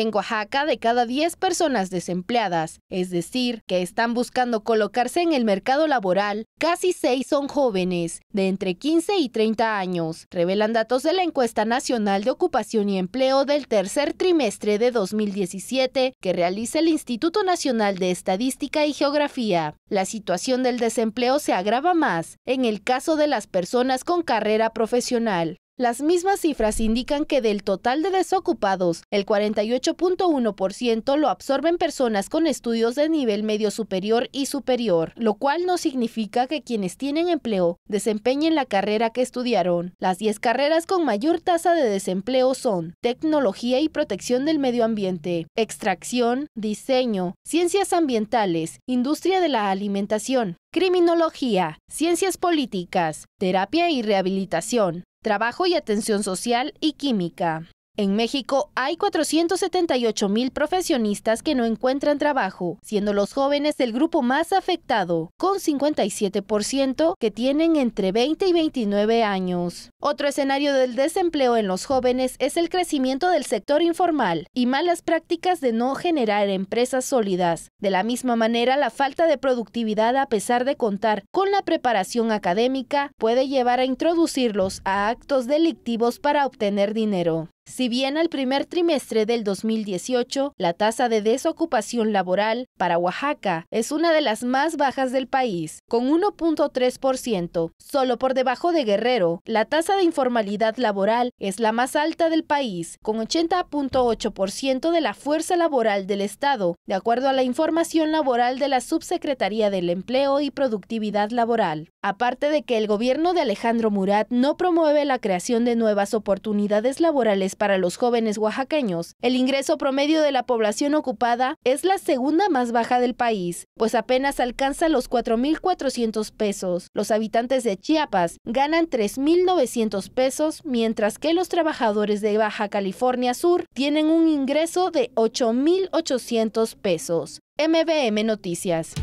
En Oaxaca, de cada 10 personas desempleadas, es decir, que están buscando colocarse en el mercado laboral, casi 6 son jóvenes, de entre 15 y 30 años, revelan datos de la encuesta nacional de ocupación y empleo del tercer trimestre de 2017 que realiza el Instituto Nacional de Estadística y Geografía. La situación del desempleo se agrava más en el caso de las personas con carrera profesional. Las mismas cifras indican que del total de desocupados, el 48.1% lo absorben personas con estudios de nivel medio superior y superior, lo cual no significa que quienes tienen empleo desempeñen la carrera que estudiaron. Las 10 carreras con mayor tasa de desempleo son tecnología y protección del medio ambiente, extracción, diseño, ciencias ambientales, industria de la alimentación, criminología, ciencias políticas, terapia y rehabilitación, trabajo y atención social y química. En México hay 478 mil profesionistas que no encuentran trabajo, siendo los jóvenes el grupo más afectado, con 57% que tienen entre 20 y 29 años. Otro escenario del desempleo en los jóvenes es el crecimiento del sector informal y malas prácticas de no generar empresas sólidas. De la misma manera, la falta de productividad a pesar de contar con la preparación académica puede llevar a introducirlos a actos delictivos para obtener dinero. Si bien al primer trimestre del 2018, la tasa de desocupación laboral para Oaxaca es una de las más bajas del país, con 1.3%, solo por debajo de Guerrero, la tasa de informalidad laboral es la más alta del país, con 80.8% de la fuerza laboral del Estado, de acuerdo a la información laboral de la Subsecretaría del Empleo y Productividad Laboral. Aparte de que el gobierno de Alejandro Murat no promueve la creación de nuevas oportunidades laborales para los jóvenes oaxaqueños, el ingreso promedio de la población ocupada es la segunda más baja del país, pues apenas alcanza los 4.400 pesos. Los habitantes de Chiapas ganan 3.900 pesos, mientras que los trabajadores de Baja California Sur tienen un ingreso de 8.800 pesos. MBM Noticias.